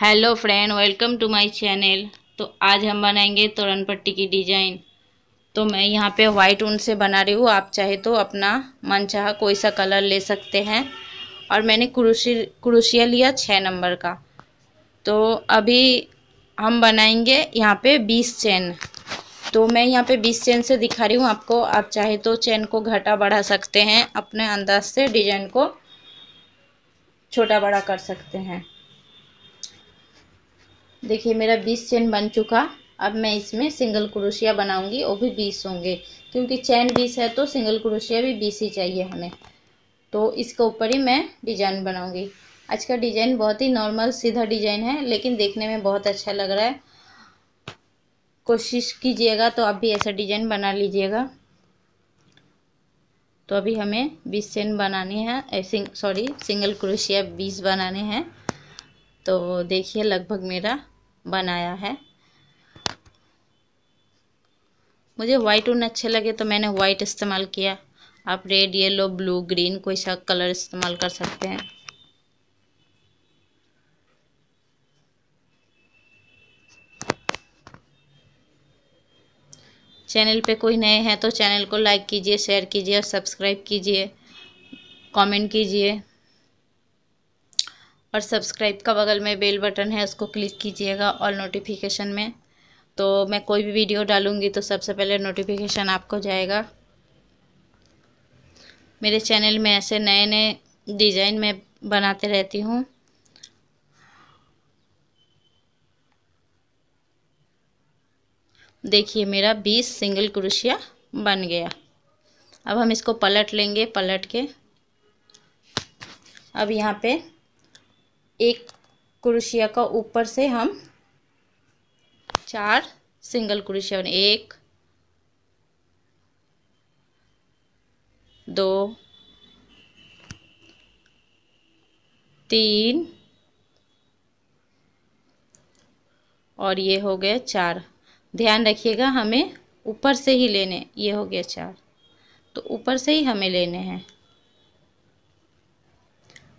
Hello friend welcome to my channel तो आज हम बनाएंगे तोरण पट्टी की डिजाइन तो मैं यहाँ पे वाइट ऊन से बना रही हूँ आप चाहे तो अपना मनचाहा कोई सा कलर ले सकते हैं और मैंने क्रूशी क्रूशिया लिया छः नंबर का तो अभी हम बनाएंगे यहाँ पे बीस चैन तो मैं यहाँ पे बीस चैन से दिखा रही हूँ आपको आप चाहे तो चैन को घटा बढ़ा सकते हैं अपने अंदाज से डिजाइन को छोटा बड़ा कर सकते हैं देखिए मेरा बीस चेन बन चुका अब मैं इसमें सिंगल क्रोशिया बनाऊंगी वो भी बीस होंगे क्योंकि चैन बीस है तो सिंगल क्रोशिया भी बीस ही चाहिए हमें तो इसके ऊपर ही मैं डिजाइन बनाऊंगी आज का डिजाइन बहुत ही नॉर्मल सीधा डिजाइन है लेकिन देखने में बहुत अच्छा लग रहा है कोशिश कीजिएगा तो आप भी ऐसा डिजाइन बना लीजिएगा तो अभी हमें बीस चेन बनानी है सॉरी सिंगल क्रोशिया बीस बनाने हैं तो देखिए लगभग मेरा बनाया है मुझे वाइट ऊन अच्छे लगे तो मैंने वाइट इस्तेमाल किया आप रेड येलो ब्लू ग्रीन कोई सा कलर इस्तेमाल कर सकते हैं चैनल पे कोई नए हैं तो चैनल को लाइक कीजिए शेयर कीजिए और सब्सक्राइब कीजिए कमेंट कीजिए और सब्सक्राइब का बगल में बेल बटन है उसको क्लिक कीजिएगा और नोटिफिकेशन में तो मैं कोई भी वीडियो डालूँगी तो सबसे पहले नोटिफिकेशन आपको जाएगा मेरे चैनल में ऐसे नए नए डिज़ाइन में बनाते रहती हूँ देखिए मेरा बीस सिंगल क्रोशिया बन गया अब हम इसको पलट लेंगे पलट के अब यहाँ पे एक क्रोशिया का ऊपर से हम चार सिंगल क्रोशिया एक दो तीन और ये हो गया चार ध्यान रखिएगा हमें ऊपर से ही लेने ये हो गया चार तो ऊपर से ही हमें लेने हैं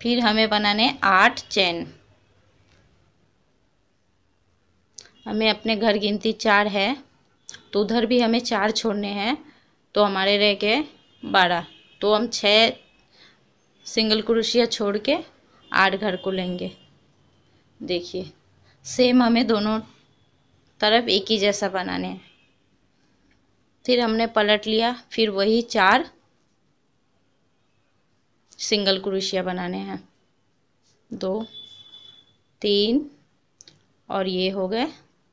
फिर हमें बनाने आठ चैन हमें अपने घर गिनती चार है तो उधर भी हमें चार छोड़ने हैं तो हमारे रह गए बारह तो हम छः सिंगल क्रोशिया छोड़ के आठ घर को लेंगे देखिए सेम हमें दोनों तरफ एक ही जैसा बनाने हैं फिर हमने पलट लिया फिर वही चार सिंगल क्रोशिया बनाने हैं दो तीन और ये हो गए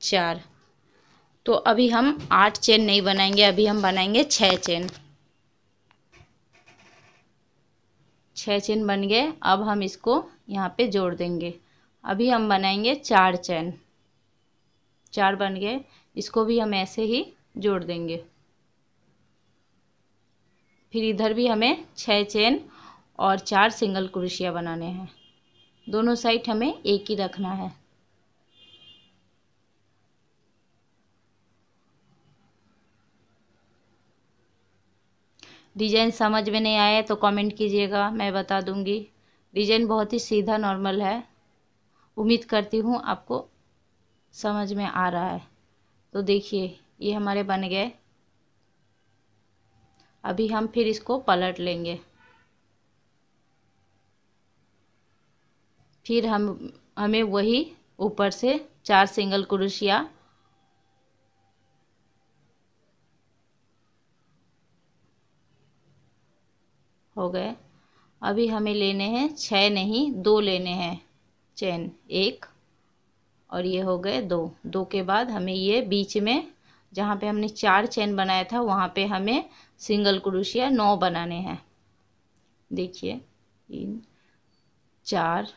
चार तो अभी हम आठ चेन नहीं बनाएंगे अभी हम बनाएंगे छः चेन छः चेन बन गए अब हम इसको यहाँ पे जोड़ देंगे अभी हम बनाएंगे चार चैन चार बन गए इसको भी हम ऐसे ही जोड़ देंगे फिर इधर भी हमें छः चेन और चार सिंगल क्रोशिया बनाने हैं दोनों साइड हमें एक ही रखना है डिजाइन समझ में नहीं आया तो कमेंट कीजिएगा मैं बता दूंगी डिजाइन बहुत ही सीधा नॉर्मल है उम्मीद करती हूँ आपको समझ में आ रहा है तो देखिए ये हमारे बन गए अभी हम फिर इसको पलट लेंगे फिर हम हमें वही ऊपर से चार सिंगल क्रोशिया हो गए अभी हमें लेने हैं छः नहीं दो लेने हैं चैन एक और ये हो गए दो दो के बाद हमें ये बीच में जहाँ पे हमने चार चैन बनाया था वहाँ पे हमें सिंगल क्रोशिया नौ बनाने हैं देखिए तीन चार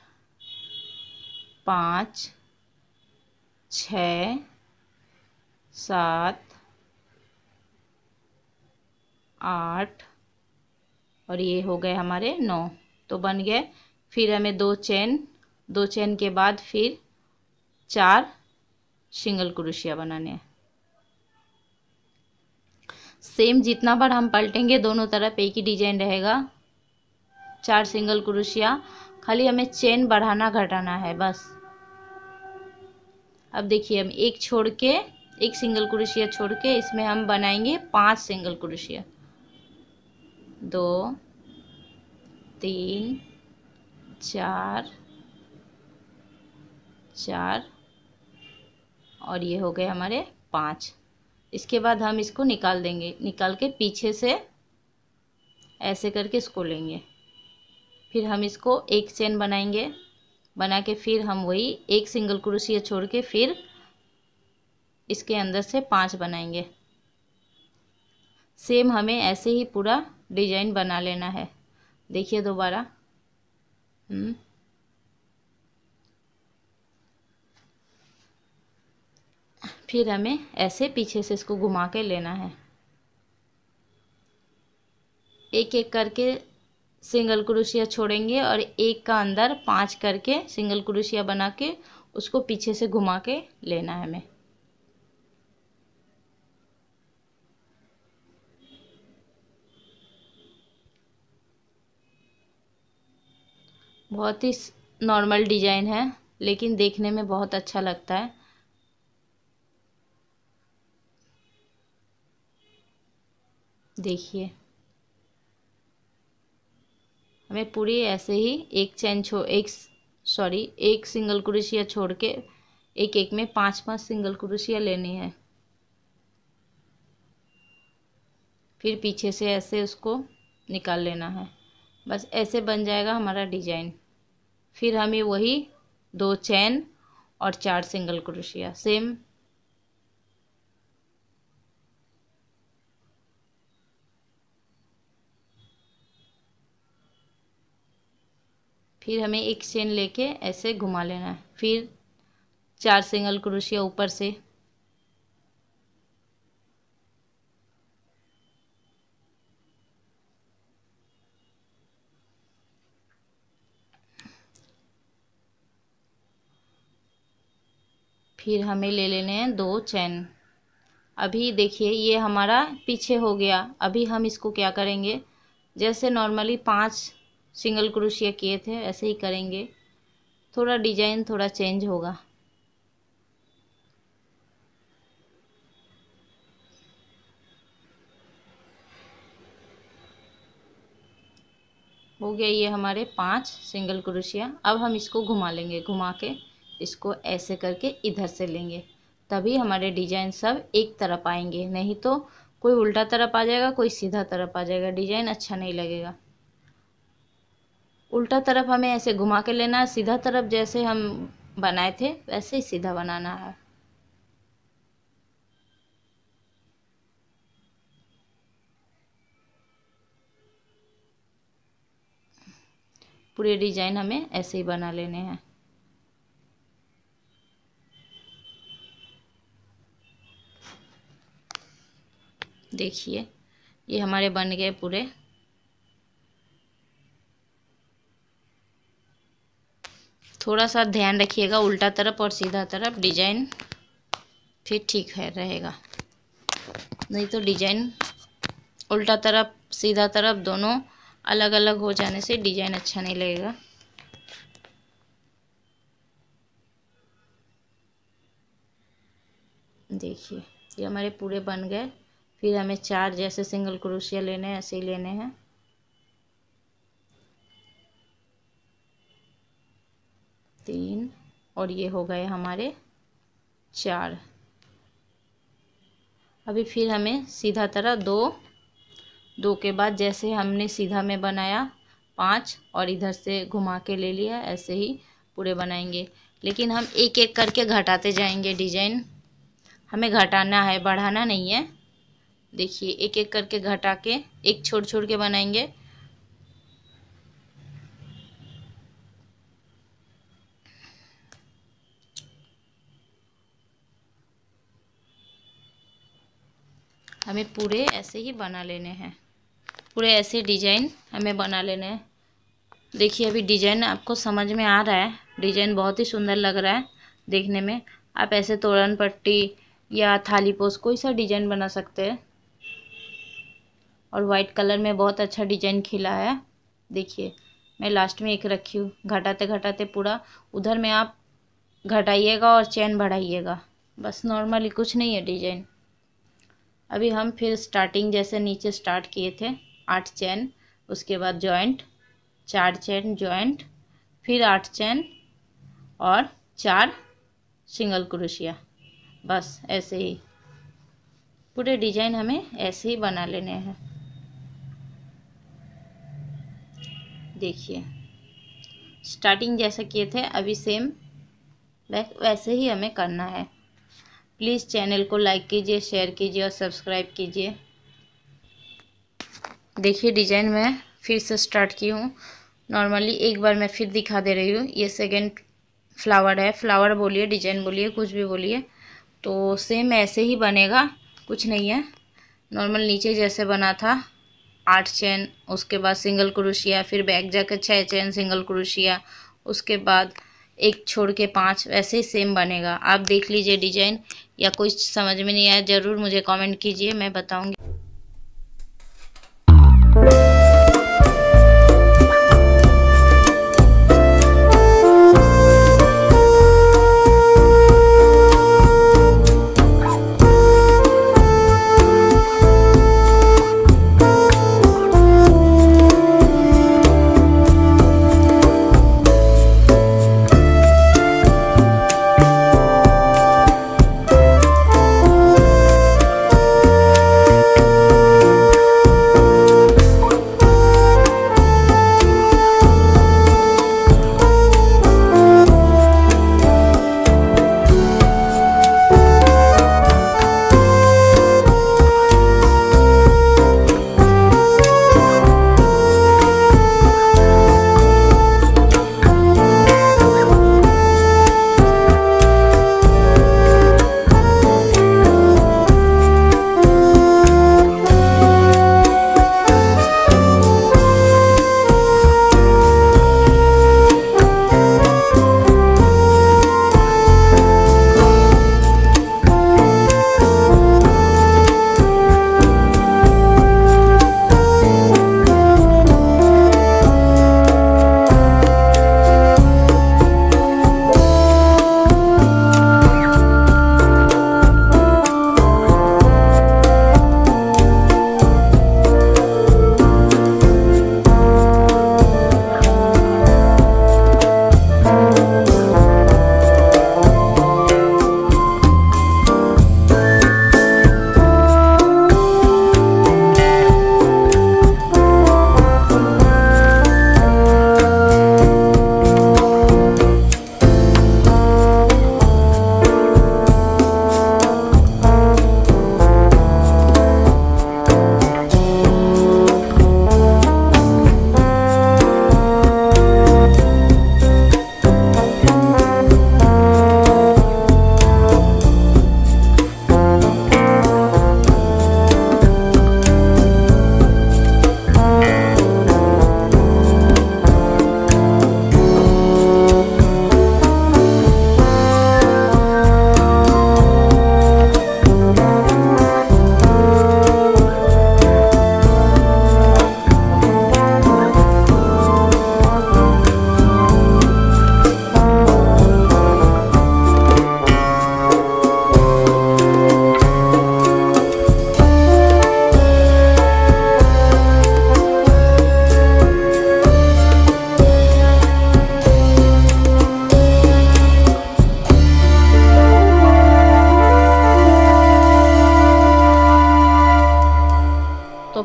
पाँच छ सात आठ और ये हो गए हमारे नौ तो बन गए फिर हमें दो चैन दो चैन के बाद फिर चार सिंगल क्रोशिया बनाने हैं सेम जितना बार हम पलटेंगे दोनों तरफ एक ही डिजाइन रहेगा चार सिंगल क्रोशिया खाली हमें चेन बढ़ाना घटाना है बस अब देखिए हम एक छोड़ के एक सिंगल क्रोशिया छोड़ के इसमें हम बनाएंगे पांच सिंगल क्रोशिया दो तीन चार चार और ये हो गए हमारे पाँच इसके बाद हम इसको निकाल देंगे निकाल के पीछे से ऐसे करके इसको लेंगे फिर हम इसको एक चेन बनाएंगे बना के फिर हम वही एक सिंगल क्रोशिया छोड़ के फिर इसके अंदर से पांच बनाएंगे सेम हमें ऐसे ही पूरा डिजाइन बना लेना है देखिए दोबारा हम्म। फिर हमें ऐसे पीछे से इसको घुमा के लेना है एक एक करके सिंगल क्रोशिया छोड़ेंगे और एक का अंदर पाँच करके सिंगल क्रोशिया बना के उसको पीछे से घुमा के लेना है हमें बहुत ही नॉर्मल डिजाइन है लेकिन देखने में बहुत अच्छा लगता है देखिए मैं पूरी ऐसे ही एक चैन छो एक सॉरी एक सिंगल क्रोशिया छोड़ के एक एक में पांच पांच सिंगल क्रोशिया लेनी है फिर पीछे से ऐसे उसको निकाल लेना है बस ऐसे बन जाएगा हमारा डिजाइन फिर हमें वही दो चैन और चार सिंगल क्रोशिया सेम फिर हमें एक चेन लेके ऐसे घुमा लेना है फिर चार सिंगल क्रोशिया ऊपर से फिर हमें ले लेने हैं दो चैन अभी देखिए ये हमारा पीछे हो गया अभी हम इसको क्या करेंगे जैसे नॉर्मली पाँच सिंगल क्रोशिया किए थे ऐसे ही करेंगे थोड़ा डिजाइन थोड़ा चेंज होगा हो गया ये हमारे पांच सिंगल क्रोशिया अब हम इसको घुमा लेंगे घुमा के इसको ऐसे करके इधर से लेंगे तभी हमारे डिजाइन सब एक तरफ आएंगे नहीं तो कोई उल्टा तरफ आ जाएगा कोई सीधा तरफ आ जाएगा डिजाइन अच्छा नहीं लगेगा उल्टा तरफ हमें ऐसे घुमा के लेना है सीधा तरफ जैसे हम बनाए थे वैसे ही सीधा बनाना है पूरे डिजाइन हमें ऐसे ही बना लेने हैं देखिए ये हमारे बन गए पूरे थोड़ा सा ध्यान रखिएगा उल्टा तरफ और सीधा तरफ डिजाइन फिर ठीक है रहेगा नहीं तो डिजाइन उल्टा तरफ सीधा तरफ दोनों अलग अलग हो जाने से डिजाइन अच्छा नहीं लगेगा देखिए ये हमारे पूरे बन गए फिर हमें चार जैसे सिंगल क्रोशिया लेने हैं ऐसे ही लेने हैं और ये हो गए हमारे चार अभी फिर हमें सीधा तरह दो दो के बाद जैसे हमने सीधा में बनाया पाँच और इधर से घुमा के ले लिया ऐसे ही पूरे बनाएंगे लेकिन हम एक एक करके घटाते जाएंगे डिजाइन हमें घटाना है बढ़ाना नहीं है देखिए एक एक करके घटा के एक छोड़ छोड़ के बनाएंगे हमें पूरे ऐसे ही बना लेने हैं पूरे ऐसे डिजाइन हमें बना लेने हैं देखिए अभी डिजाइन आपको समझ में आ रहा है डिजाइन बहुत ही सुंदर लग रहा है देखने में आप ऐसे तोरण पट्टी या थाली पोस कोई सा डिजाइन बना सकते हैं और वाइट कलर में बहुत अच्छा डिजाइन खिला है देखिए मैं लास्ट में एक रखी हूँ घटाते घटाते पूरा उधर में आप घटाइएगा और चैन बढ़ाइएगा बस नॉर्मली कुछ नहीं है डिजाइन अभी हम फिर स्टार्टिंग जैसे नीचे स्टार्ट किए थे आठ चैन उसके बाद जॉइंट चार चैन जॉइंट फिर आठ चैन और चार सिंगल क्रोशिया बस ऐसे ही पूरे डिजाइन हमें ऐसे ही बना लेने हैं देखिए स्टार्टिंग जैसा किए थे अभी सेम वैसे ही हमें करना है प्लीज़ चैनल को लाइक कीजिए शेयर कीजिए और सब्सक्राइब कीजिए देखिए डिजाइन मैं फिर से स्टार्ट की हूँ नॉर्मली एक बार मैं फिर दिखा दे रही हूँ ये सेकेंड फ्लावर है फ्लावर बोलिए डिजाइन बोलिए कुछ भी बोलिए तो सेम ऐसे ही बनेगा कुछ नहीं है नॉर्मल नीचे जैसे बना था आठ चैन उसके बाद सिंगल क्रोशिया फिर बैक जाकर छः चैन सिंगल क्रोशिया उसके बाद एक छोड़ के पाँच वैसे ही सेम बनेगा आप देख लीजिए डिजाइन या कुछ समझ में नहीं आया ज़रूर मुझे कमेंट कीजिए मैं बताऊंगी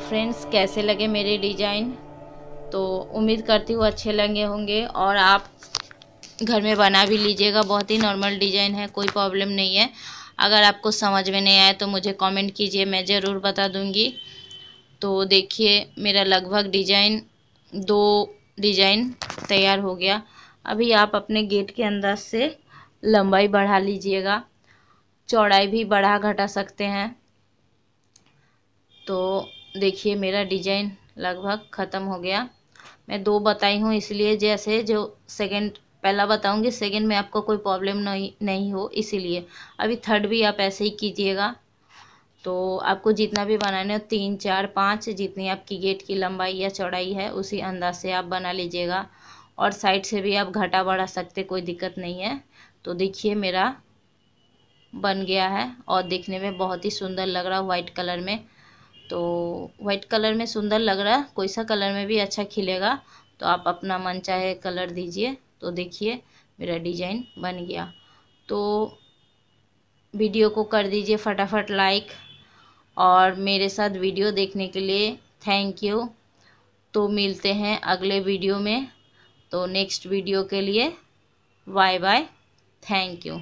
फ्रेंड्स कैसे लगे मेरे डिजाइन तो उम्मीद करती हूँ अच्छे लगे होंगे और आप घर में बना भी लीजिएगा बहुत ही नॉर्मल डिजाइन है कोई प्रॉब्लम नहीं है अगर आपको समझ में नहीं आए तो मुझे कमेंट कीजिए मैं ज़रूर बता दूंगी तो देखिए मेरा लगभग डिजाइन दो डिजाइन तैयार हो गया अभी आप अपने गेट के अंदाज से लंबाई बढ़ा लीजिएगा चौड़ाई भी बढ़ा घटा सकते हैं तो देखिए मेरा डिजाइन लगभग ख़त्म हो गया मैं दो बताई हूँ इसलिए जैसे जो सेकंड पहला बताऊँगी सेकंड में आपको कोई प्रॉब्लम नहीं नहीं हो इसीलिए अभी थर्ड भी आप ऐसे ही कीजिएगा तो आपको जितना भी बनाना हो तीन चार पाँच जितनी आपकी गेट की लंबाई या चौड़ाई है उसी अंदाज से आप बना लीजिएगा और साइड से भी आप घटा बढ़ा सकते कोई दिक्कत नहीं है तो देखिए मेरा बन गया है और देखने में बहुत ही सुंदर लग रहा है वाइट कलर में तो वाइट कलर में सुंदर लग रहा है कोई सा कलर में भी अच्छा खिलेगा तो आप अपना मन चाहे कलर दीजिए तो देखिए मेरा डिजाइन बन गया तो वीडियो को कर दीजिए फटाफट लाइक और मेरे साथ वीडियो देखने के लिए थैंक यू तो मिलते हैं अगले वीडियो में तो नेक्स्ट वीडियो के लिए बाय बाय थैंक यू